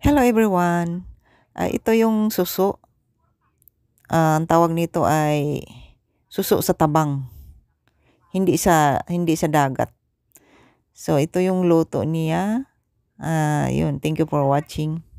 Hello everyone. Uh, ito yung suso. Uh, ang tawag nito ay suso sa tabang. Hindi sa hindi sa dagat. So ito yung luto niya. Uh, yun, thank you for watching.